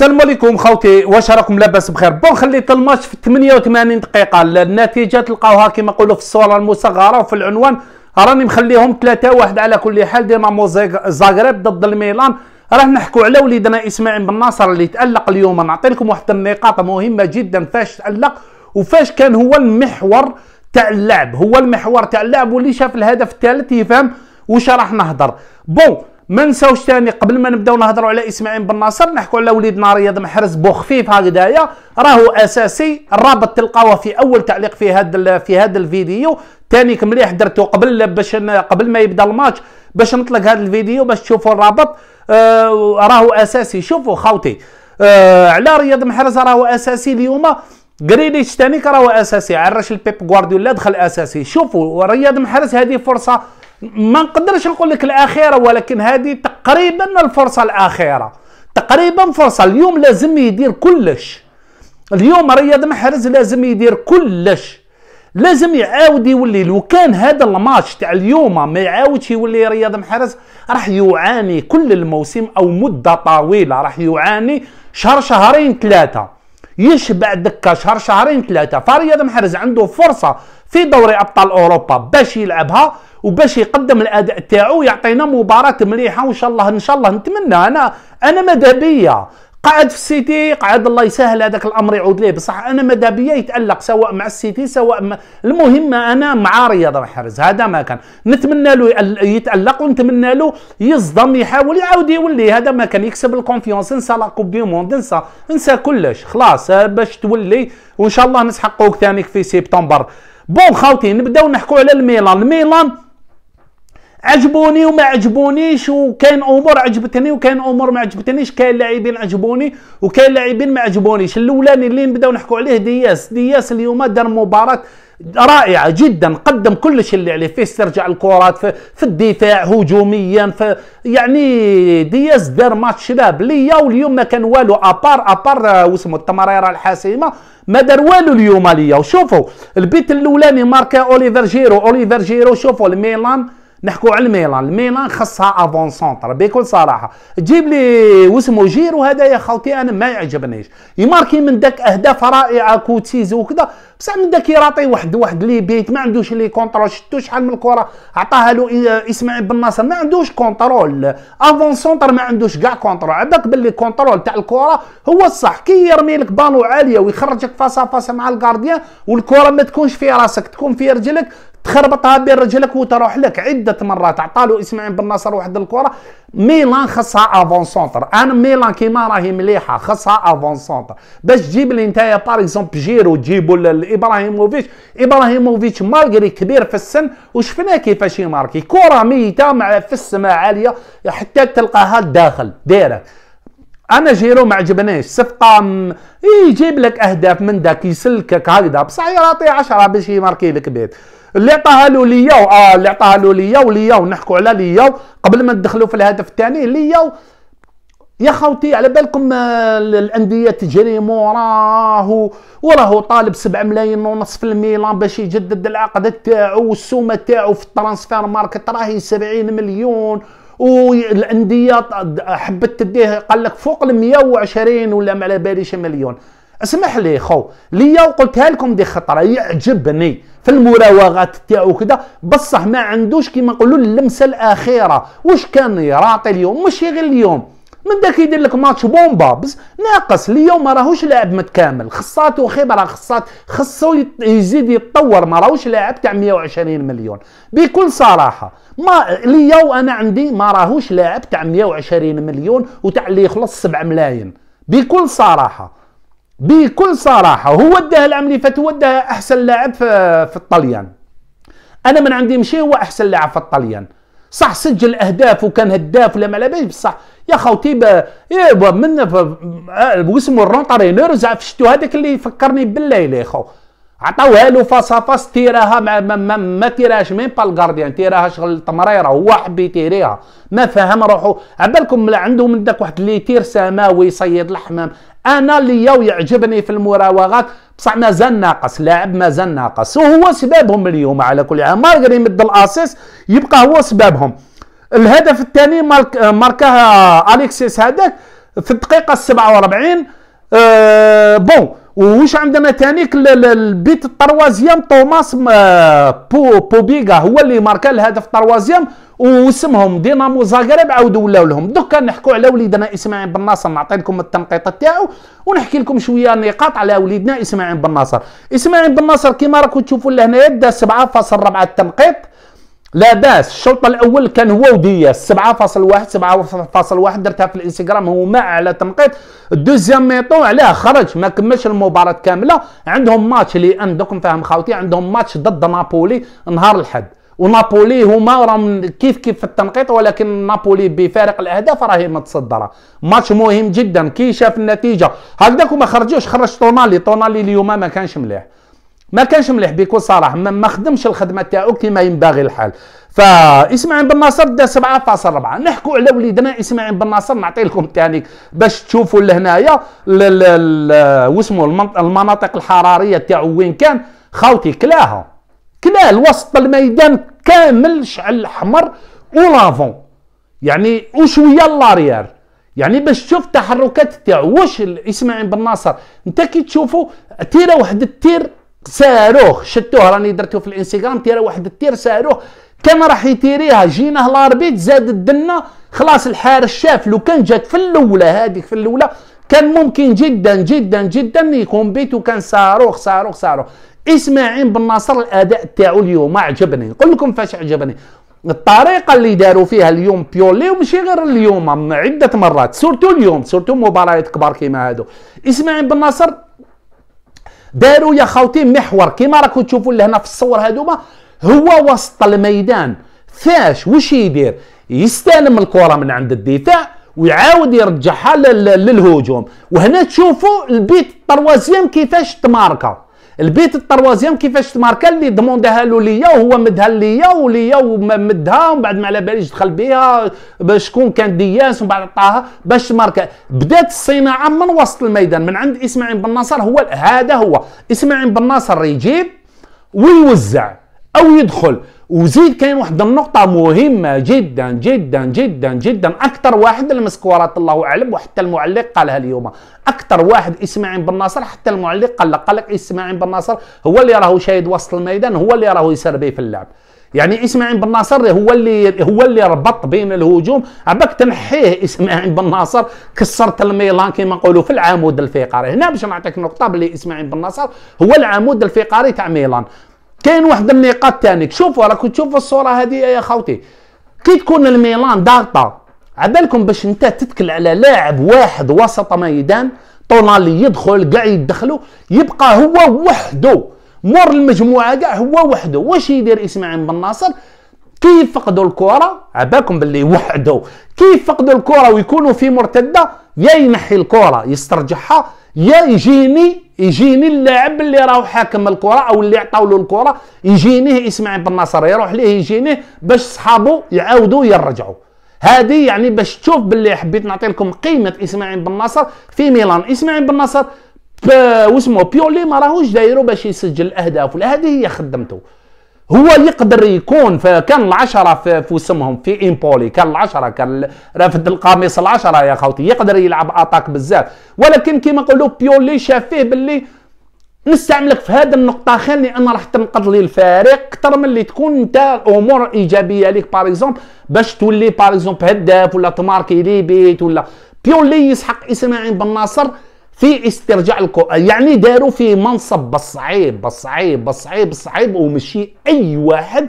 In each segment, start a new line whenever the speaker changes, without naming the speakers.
السلام عليكم خوتي واش راكم لاباس بخير بون خليت الماتش في 88 دقيقه النتيجه تلقاوها كما نقولوا في الصوره المصغره وفي العنوان راني مخليهم 3 1 على كل حال دينامو زاغرب ضد الميلان راه نحكوا على وليدنا اسماعيل بن ناصر اللي تالق اليوم نعطي لكم واحد النقاط مهمه جدا فاش تالق وفاش كان هو المحور تاع اللعب هو المحور تاع اللعب واللي شاف الهدف الثالث يفهم واش راح نهضر بون ما نساوش ثاني قبل ما نبداو نهضروا على اسماعيل بن ناصر نحكوا على وليدنا رياض محرز بوخفيف هكذايا راهو اساسي الرابط تلقاوه في اول تعليق في هذا في هذا الفيديو ثاني مليح درته قبل باش قبل ما يبدا الماتش باش نطلق هذا الفيديو باش تشوفوا الرابط آه راهو اساسي شوفوا خوتي آه على رياض محرز راهو اساسي اليوم غرينيتش ثاني راهو اساسي عرش البيب غوارديولا دخل اساسي شوفوا رياض محرز هذه فرصه ما نقدرش نقول لك الاخيره ولكن هذه تقريبا الفرصه الاخيره تقريبا فرصه اليوم لازم يدير كلش اليوم رياض محرز لازم يدير كلش لازم يعاود يولي لو كان هذا الماتش تاع اليوم ما يعاودش يولي رياض محرز راح يعاني كل الموسم او مده طويله راح يعاني شهر شهرين ثلاثه يشبع دكا شهر شهرين ثلاثه فرياض محرز عنده فرصه في دوري ابطال اوروبا باش يلعبها وباش يقدم الاداء تاعو يعطينا مباراه مليحه وان شاء الله ان شاء الله نتمنى انا انا مدابيه قاعد في السيتي قاعد الله يسهل هذاك الامر يعود ليه بصح انا ماذا بيا يتالق سواء مع السيتي سواء مع المهم انا مع رياض محرز هذا ما كان نتمنى له يتالق ونتمنى له يصدم يحاول يعاود يولي هذا ما كان يكسب الكونفيونس انسى لا كوب دي موند انسى انسى كلش خلاص باش تولي وان شاء الله نسحقوك ثاني في سبتمبر بون خاوتي نبداو نحكوا على الميلان الميلان عجبوني وما عجبونيش وكاين امور عجبتني وكاين امور ما عجبتنيش كاين لاعبين عجبوني وكاين لاعبين ما عجبونيش الاولاني اللي نبداو نحكوا عليه دياس دياس اليوم دار مباراه رائعة جدا قدم كل شيء اللي عليه في استرجاع الكرات في, في الدفاع هجوميا في يعني دياز دار ماتش شباب ليا واليوم ما كان والو ابار ابار آه، واسمو التمريرة الحاسمة ما دار والو اليوم ليا وشوفوا البيت الاولاني ماركا اوليفر جيرو اوليفر جيرو شوفوا الميلان نحكوا على الميلان الميلان خصها افون سونتر بكل صراحه تجيب لي واسمه جير وهذا يا خالتي انا ما يعجبنيش يماركي من داك اهداف رائعه كوتيز وكذا بصح من داك يراطي واحد واحد لي بيت ما عندوش لي كونترول شتو شحال من الكره عطاها له إيه، اسماعيل بن ناصر ما عندوش كونترول افون سونتر ما عندوش كاع كونترول عندك باللي كونترول تاع الكره هو الصح كي يرمي لك بالو عاليه ويخرجك فاسا فاسا مع الكارديان والكره ما تكونش في راسك تكون في رجلك خربطها بين رجلك وتروح لك عده مرات عطالو اسماعيل بن ناصر واحد الكره ميلان خاصها افون سونتر انا ميلان كيما راهي مليحه خاصها افون سونتر باش تجيب لي نتايا باغ اكزومبل جيرو تجيبو لابراهيموفيتش ابراهيموفيتش مالغري كبير في السن وشفنا كيفاش يماركي كره ميته مع في السماء عاليه حتى تلقاها داخل دايره انا جيرو ما عجبنيش صفقه م... إيه، يجيب لك اهداف من داك يسلكك هكذا بصح يعطي 10 باش يماركي لك بيت اللي عطاها له لياو اه اللي عطاها له لياو لياو ونحكوا على لياو قبل ما ندخلوا في الهدف الثاني لياو يا خوتي على بالكم آه، الانديه تجري موراه وراه طالب 7 ملايين ونص في الميلان باش يجدد العقد تاعو والسومه تاعو في الترانسفير ماركت راهي 70 مليون والانديه حبت تديه قال لك فوق ال 120 ولا ما على باليش مليون اسمح لي خو ليا وقلتها لكم دي خطره يعجبني في المراوغات تاعو كذا بصح ما عندوش كيما نقولوا اللمسه الاخيره واش كان يراطي اليوم ماشي غير اليوم من داك يدير لك ماتش بومبا بس ناقص اليوم ما راهوش لاعب متكامل خصاتو خبره خصات خصو يزيد يتطور ما راهوش لاعب تاع 120 مليون بكل صراحه ما ليا وانا عندي ما راهوش لاعب تاع 120 مليون وتاع اللي يخلص 7 ملايين بكل صراحه بكل صراحه هو اداها العملي فات هو اداها احسن لاعب في الطليان انا من عندي مشي هو احسن لاعب في الطليان صح سجل اهداف وكان هداف ولا ما لاباس بصح يا خوتي من واسمو الرونترينور زعف شتو هذاك اللي فكرني بالليل يا خو عطاوها له فاس فاس تيراها ما ما, ما, ما تيراهاش مين با الكارديان تيراها شغل تمريره هو حب تيريها ما فهم روحو عبالكم عندهم من داك واحد اللي تير سماوي يصيد الحمام انا اللي يعجبني في المراوغات بصح مازال ناقص لاعب مازال ناقص وهو سببهم اليوم على كل حال مارغري يمد الاسيس يبقى هو سببهم الهدف الثاني ماركاه اليكسيس هذاك في الدقيقه 47 أه بون وش عندنا تانيك البيت التروازيام توماس بو بوبيغا هو اللي ماركا الهدف التروازيام واسمهم دينامو زاغرب عاودوا ولاو لهم دوكا نحكوا على وليدنا اسماعيل بن ناصر نعطي لكم التنقيط تاعو ونحكي لكم شويه نقاط على وليدنا اسماعيل بن ناصر اسماعيل بن ناصر كيما راكم تشوفوا لهنايا دا 7.4 التنقيط لا باس الشوط الاول كان هو ودياس 7.1 7.1 درتها في الانستغرام هو ما على تنقيط الدوزيام ميطون علاه خرج ما كملش المباراه كامله عندهم ماتش اللي عندكم فاهم خاوتي عندهم ماتش ضد نابولي نهار الحد ونابولي هما راهم كيف كيف في التنقيط ولكن نابولي بفارق الاهداف راهي متصدره ماتش مهم جدا كي شاف النتيجه هكذاك وما خرجوش خرج تونالي تونالي اليوم ما كانش مليح ما كانش مليح بيكون صراحه ما خدمش الخدمه تاعو كما ينبغي الحال فاسماعيل بن ناصر دا 7.4 نحكوا على وليدنا اسماعيل بن ناصر نعطي لكم ثاني باش تشوفوا لهنايا واسمو المناطق الحراريه تاعو وين كان خاوتي كلاها كلا الوسط الميدان كامل شعل احمر ولافون يعني وشويه لاريير يعني باش تشوف التحركات تاعو واش اسماعيل بن ناصر انت كي تشوفو تيره واحد التير ساروه شتوه راني درتو في الانستغرام تيرا واحد التير ساروه كان راح يتيريها جيناه لاربيت زاد الدنه خلاص الحارس شاف لو كان جات في الاولى هذيك في الاولى كان ممكن جدا جدا جدا يكون بيت وكان صاروخ صاروخ صاروخ اسماعيل بن ناصر الاداء تاعو اليوم عجبني نقول لكم فاش عجبني الطريقه اللي داروا فيها اليوم بيولي وماشي غير اليوم عده مرات سورتو اليوم سورتو مباريات كبار كيما هادو اسماعيل بن ناصر داروا يا خاوتي محور كما راكم تشوفوا لهنا في الصور هذوما هو وسط الميدان فاش واش يدير يستلم الكره من عند الدفاع ويعاود يرجعها للهجوم وهنا تشوفوا البيت التروازيام كيفاش تماركا البيت التروازيام كيفاش تماركا اللي ضموندها له ليا وهو مدها ليا وليا ومدها ومن بعد ما على باليش دخل بها شكون كان دياس ومن بعد عطاها باش تماركا بدات الصناعه من وسط الميدان من عند اسماعيل بن ناصر هو هذا هو اسماعيل بن ناصر يجيب ويوزع او يدخل وزيد كاين واحد النقطة مهمة جدا جدا جدا جدا أكثر واحد المسكورات الله أعلم وحتى المعلق قالها اليوم أكثر واحد إسماعيل بن ناصر حتى المعلق قال لك قال لك إسماعيل بن ناصر هو اللي راهو شاهد وسط الميدان هو اللي راهو يسير به في اللعب يعني اسماعيل بن ناصر هو اللي هو اللي ربط بين الهجوم عباك تنحيه اسماعيل بن ناصر كسرت الميلان كما نقولوا في العمود الفقري هنا باش نعطيك نقطه بلي اسماعيل بن ناصر هو العمود الفقري تاع ميلان كاين واحد النقاط تانيك شوفوا راكم تشوفوا الصوره هذه يا خوتي كي تكون الميلان ضاغطه عبالكم باش انت تتكل على لاعب واحد وسط ميدان طونالي يدخل كاع يدخلوا يبقى هو وحده مور المجموعه كاع هو وحده واش يدير اسماعيل بن ناصر كيف فقدوا الكره عباكم باللي وحدوا كيف فقدوا الكره ويكونوا في مرتده يا ينحي الكره يسترجعها يا يجيني يجيني اللاعب اللي راهو حاكم الكره او اللي عطاو له الكره يجينيه اسماعيل بن نصر يروح ليه يجينيه باش صحابو يعاودوا يرجعوا هذه يعني باش تشوف باللي حبيت نعطي لكم قيمه اسماعيل بن نصر في ميلان اسماعيل بن نصر واسمه بيولي ما راهوش دايرو باش يسجل الأهداف هذه هي خدمته هو يقدر يكون كان العشرة في وسمهم في امبولي كان العشرة كان رافد القميص العشرة يا خوتي يقدر يلعب اتاك بزاف ولكن كما نقولوا بيولي شافيه باللي نستعملك في هذه النقطة خير لأن راح تنقذ لي الفريق أكثر من اللي تكون أنت أمور إيجابية ليك باغ إكزومبل باش تولي باغ إكزومبل هداف ولا تماركي لي بيت ولا بيولي يسحق إسماعيل بن ناصر في استرجاع القرآن يعني داروا في منصب بصعيب بصعيب بصعيب بصعيب ومشي اي واحد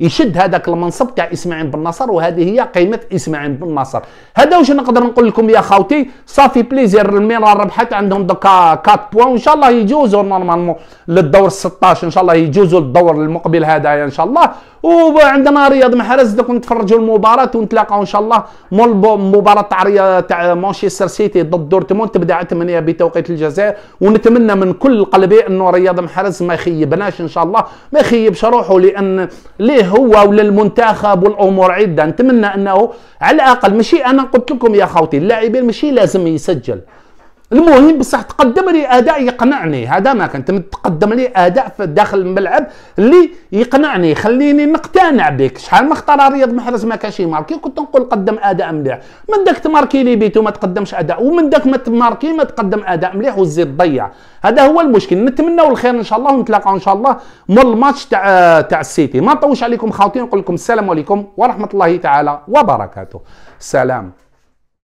يشد هذاك المنصب تاع اسماعيل بن نصر وهذه هي قيمه اسماعيل بن نصر هذا واش نقدر نقول لكم يا خاوتي صافي بليزير الميرال ربحت عندهم دوكا 4 بوان ان شاء الله يجوزوا نورمالمون للدور 16 ان شاء الله يجوزوا للدور المقبل هذايا ان شاء الله وعندنا رياض محرز دوك نتفرجوا المباراه ونتلاقاو ان شاء الله مول مباراه تاع تاع مانشستر سيتي ضد دورتموند تبدا 8 بتوقيت الجزائر ونتمنى من كل قلبي انه رياض محرز ما يخيبناش ان شاء الله ما يخيبش روحه لان ليه هو وللمنتخب والامور عده نتمنى انه على الاقل ماشي انا قلت لكم يا خوتي اللاعبين ماشي لازم يسجل المهم بصح تقدم لي اداء يقنعني هذا ما كان تقدم لي اداء في داخل الملعب اللي يقنعني خليني نقتنع بك شحال ما اختار رياض محرز ما كانش يماركي كنت نقول قدم اداء مليح من داك تماركي لي بيتو ما تقدمش اداء ومن داك ما تماركي ما تقدم اداء مليح وتزيد تضيع هذا هو المشكل نتمناو الخير ان شاء الله ونتلاقاو ان شاء الله مول الماتش تاع تاع السيتي ما نطوش عليكم خاوتي نقول لكم السلام عليكم ورحمه الله تعالى وبركاته سلام